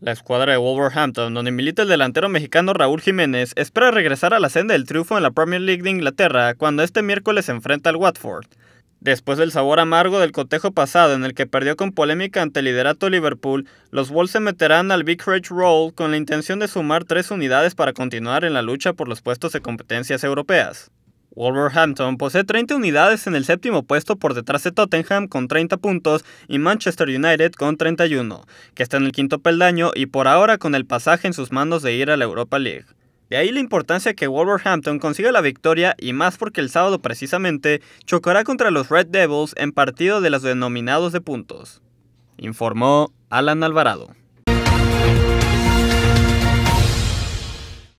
La escuadra de Wolverhampton, donde milita el delantero mexicano Raúl Jiménez, espera regresar a la senda del triunfo en la Premier League de Inglaterra cuando este miércoles se enfrenta al Watford. Después del sabor amargo del cotejo pasado en el que perdió con polémica ante el liderato Liverpool, los Wolves se meterán al Vicarage Roll con la intención de sumar tres unidades para continuar en la lucha por los puestos de competencias europeas. Wolverhampton posee 30 unidades en el séptimo puesto por detrás de Tottenham con 30 puntos y Manchester United con 31, que está en el quinto peldaño y por ahora con el pasaje en sus manos de ir a la Europa League. De ahí la importancia que Wolverhampton consiga la victoria y más porque el sábado precisamente chocará contra los Red Devils en partido de los denominados de puntos, informó Alan Alvarado.